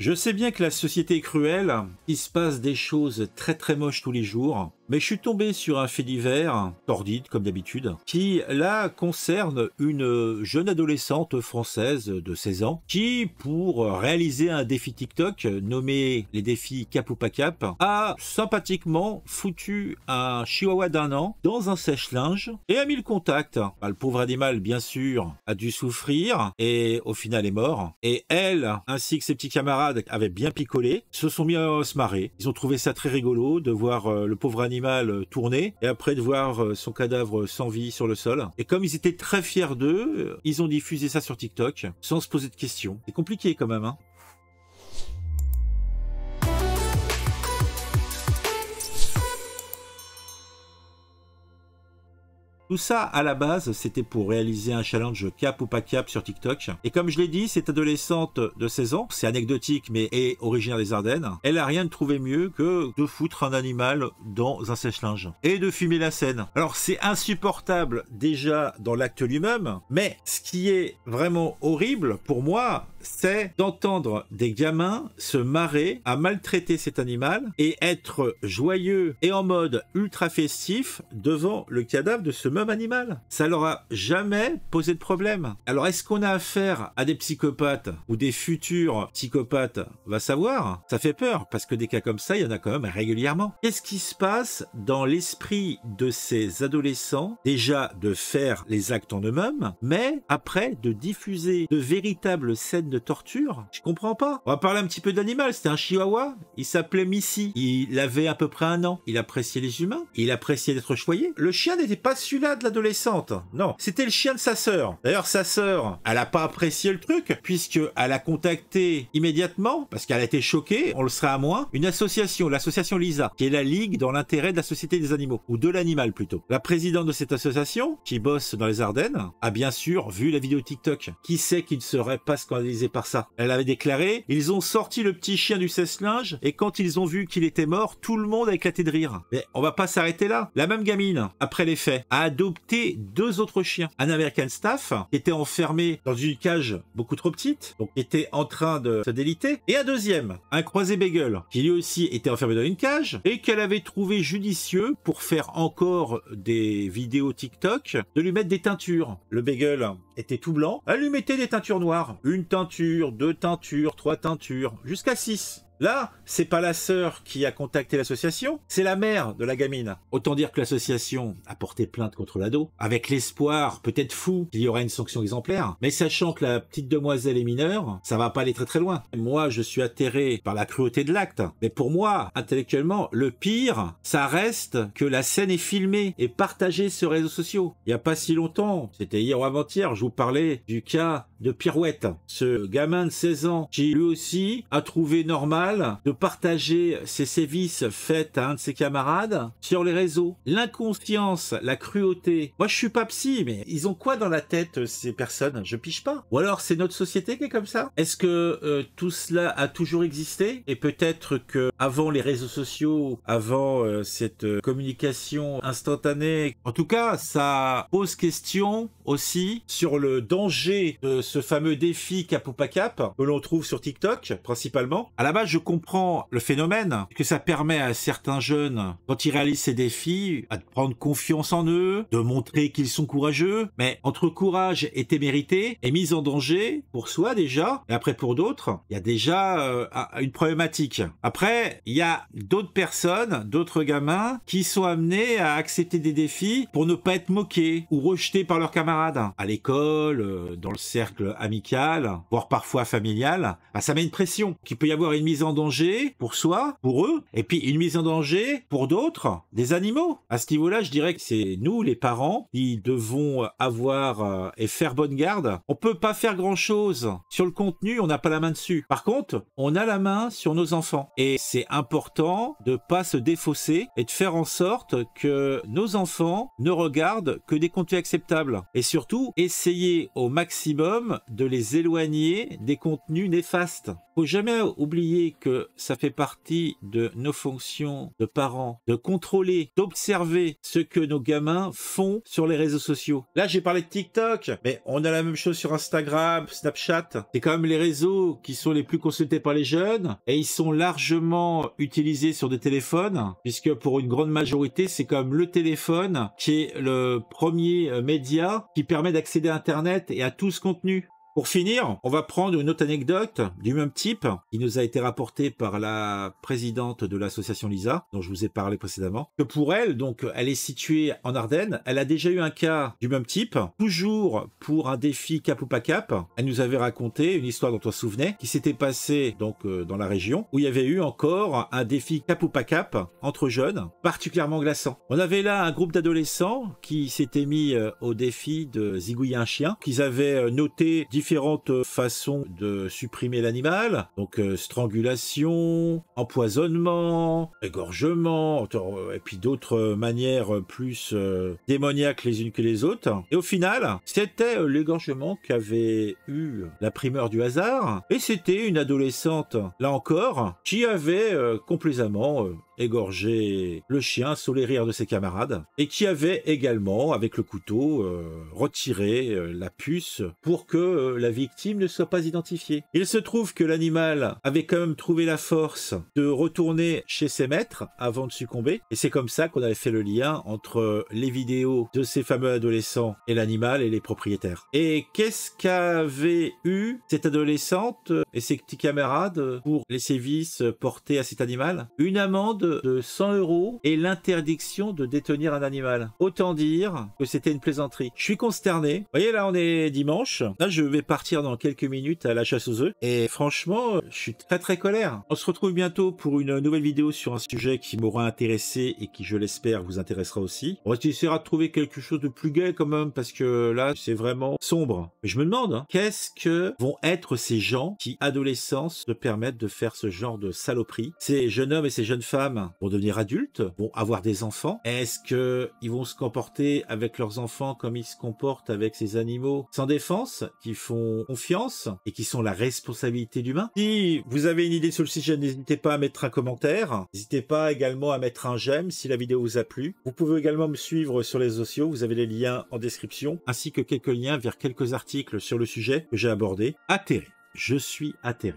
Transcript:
Je sais bien que la société est cruelle, il se passe des choses très très moches tous les jours, mais je suis tombé sur un fait divers, tordide comme d'habitude, qui là concerne une jeune adolescente française de 16 ans qui, pour réaliser un défi TikTok nommé les défis cap ou pas cap, a sympathiquement foutu un chihuahua d'un an dans un sèche-linge et a mis le contact. Bah, le pauvre animal, bien sûr, a dû souffrir et au final est mort. Et elle, ainsi que ses petits camarades, avaient bien picolé, se sont mis à se marrer. Ils ont trouvé ça très rigolo de voir euh, le pauvre animal animal euh, tourner et après de voir euh, son cadavre sans vie sur le sol. Et comme ils étaient très fiers d'eux, euh, ils ont diffusé ça sur TikTok sans se poser de questions. C'est compliqué quand même. Hein Tout ça, à la base, c'était pour réaliser un challenge cap ou pas cap sur TikTok. Et comme je l'ai dit, cette adolescente de 16 ans, c'est anecdotique mais est originaire des Ardennes, elle a rien trouvé mieux que de foutre un animal dans un sèche-linge et de fumer la scène. Alors c'est insupportable déjà dans l'acte lui-même, mais ce qui est vraiment horrible pour moi, c'est d'entendre des gamins se marrer à maltraiter cet animal et être joyeux et en mode ultra festif devant le cadavre de ce même animal. Ça leur a jamais posé de problème. Alors est-ce qu'on a affaire à des psychopathes ou des futurs psychopathes Va savoir. Ça fait peur parce que des cas comme ça, il y en a quand même régulièrement. Qu'est-ce qui se passe dans l'esprit de ces adolescents déjà de faire les actes en eux-mêmes, mais après de diffuser de véritables scènes torture. Je comprends pas. On va parler un petit peu d'animal. C'était un chihuahua. Il s'appelait Missy. Il avait à peu près un an. Il appréciait les humains. Il appréciait d'être choyé. Le chien n'était pas celui-là de l'adolescente. Non. C'était le chien de sa sœur. D'ailleurs, sa sœur, elle a pas apprécié le truc puisque a contacté immédiatement parce qu'elle a été choquée. On le serait à moins. Une association, l'association Lisa, qui est la ligue dans l'intérêt de la société des animaux ou de l'animal plutôt. La présidente de cette association, qui bosse dans les Ardennes, a bien sûr vu la vidéo TikTok. Qui sait qu'il ne serait pas scandalisé par ça. Elle avait déclaré, ils ont sorti le petit chien du cesse-linge et quand ils ont vu qu'il était mort, tout le monde a éclaté de rire. Mais on va pas s'arrêter là. La même gamine, après les faits, a adopté deux autres chiens. Un American Staff, qui était enfermé dans une cage beaucoup trop petite, donc qui était en train de se déliter, et un deuxième, un croisé Beagle, qui lui aussi était enfermé dans une cage et qu'elle avait trouvé judicieux pour faire encore des vidéos TikTok de lui mettre des teintures. Le Beagle était tout blanc, elle lui mettait des teintures noires, une teinture deux teintures, trois teintures, jusqu'à six. Là, c'est pas la sœur qui a contacté l'association, c'est la mère de la gamine. Autant dire que l'association a porté plainte contre l'ado, avec l'espoir, peut-être fou, qu'il y aura une sanction exemplaire, mais sachant que la petite demoiselle est mineure, ça va pas aller très très loin. Moi, je suis atterré par la cruauté de l'acte, mais pour moi, intellectuellement, le pire, ça reste que la scène est filmée et partagée sur les réseaux sociaux. Il y a pas si longtemps, c'était hier ou avant-hier, je vous parlais du cas de pirouette. Ce gamin de 16 ans qui lui aussi a trouvé normal de partager ses sévices faits à un de ses camarades sur les réseaux. L'inconscience, la cruauté. Moi je suis pas psy, mais ils ont quoi dans la tête euh, ces personnes Je pige pas. Ou alors c'est notre société qui est comme ça Est-ce que euh, tout cela a toujours existé Et peut-être que avant les réseaux sociaux, avant euh, cette communication instantanée, en tout cas ça pose question aussi sur le danger de ce ce fameux défi cap que l'on trouve sur TikTok principalement. À la base, je comprends le phénomène que ça permet à certains jeunes, quand ils réalisent ces défis, à prendre confiance en eux, de montrer qu'ils sont courageux. Mais entre courage et témérité et mise en danger pour soi déjà, et après pour d'autres, il y a déjà euh, une problématique. Après, il y a d'autres personnes, d'autres gamins qui sont amenés à accepter des défis pour ne pas être moqués ou rejetés par leurs camarades à l'école, euh, dans le cercle amical, voire parfois familial, bah, ça met une pression, qu'il peut y avoir une mise en danger pour soi, pour eux, et puis une mise en danger pour d'autres, des animaux. À ce niveau-là, je dirais que c'est nous, les parents, qui devons avoir euh, et faire bonne garde. On peut pas faire grand-chose sur le contenu, on n'a pas la main dessus. Par contre, on a la main sur nos enfants. Et c'est important de ne pas se défausser et de faire en sorte que nos enfants ne regardent que des contenus acceptables. Et surtout, essayer au maximum de les éloigner des contenus néfastes. Il ne Faut jamais oublier que ça fait partie de nos fonctions de parents de contrôler, d'observer ce que nos gamins font sur les réseaux sociaux. Là, j'ai parlé de TikTok, mais on a la même chose sur Instagram, Snapchat. C'est quand même les réseaux qui sont les plus consultés par les jeunes et ils sont largement utilisés sur des téléphones puisque pour une grande majorité, c'est quand même le téléphone qui est le premier euh, média qui permet d'accéder à Internet et à tout ce contenu pour finir, on va prendre une autre anecdote du même type qui nous a été rapportée par la présidente de l'association Lisa, dont je vous ai parlé précédemment, que pour elle, donc elle est située en Ardennes, elle a déjà eu un cas du même type, toujours pour un défi cap ou pas cap. Elle nous avait raconté une histoire dont on se souvenait, qui s'était passée donc euh, dans la région, où il y avait eu encore un défi cap ou pas cap entre jeunes, particulièrement glaçant. On avait là un groupe d'adolescents qui s'était mis euh, au défi de zigouiller un chien, qu'ils avaient euh, noté différentes euh, façons de supprimer l'animal, donc euh, strangulation, empoisonnement, égorgement, euh, et puis d'autres manières plus démoniaques les unes que les autres. Et au final, c'était l'égorgement qu'avait eu la primeur du hasard, et c'était une adolescente, là encore, qui avait complaisamment égorgé le chien sous les rires de ses camarades, et qui avait également, avec le couteau, euh, retiré euh, la puce pour que euh, la victime ne soit pas identifiée. Il se trouve que l'animal avait quand même trouvé la force de retourner chez ses maîtres avant de succomber, et c'est comme ça qu'on avait fait le lien entre les vidéos de ces fameux adolescents et l'animal et les propriétaires. Et qu'est-ce qu'avait eu cette adolescente et ses petits camarades pour les sévices portés à cet animal Une amende de 100 euros et l'interdiction de détenir un animal. Autant dire que c'était une plaisanterie. Je suis consterné. Vous voyez, là, on est dimanche. Là, je vais partir dans quelques minutes à la chasse aux œufs. Et franchement, je suis très très colère. On se retrouve bientôt pour une nouvelle vidéo sur un sujet qui m'aura intéressé et qui, je l'espère, vous intéressera aussi. On essaiera de trouver quelque chose de plus gai quand même parce que là, c'est vraiment sombre. Mais je me demande, hein, qu'est-ce que vont être ces gens qui, adolescents, se permettent de faire ce genre de saloperie Ces jeunes hommes et ces jeunes femmes pour vont devenir adultes, vont avoir des enfants Est-ce que ils vont se comporter avec leurs enfants comme ils se comportent avec ces animaux sans défense, qui font confiance et qui sont la responsabilité d'humain Si vous avez une idée sur le sujet, n'hésitez pas à mettre un commentaire. N'hésitez pas également à mettre un j'aime si la vidéo vous a plu. Vous pouvez également me suivre sur les sociaux, vous avez les liens en description, ainsi que quelques liens vers quelques articles sur le sujet que j'ai abordé. Atterri. Je suis atterri.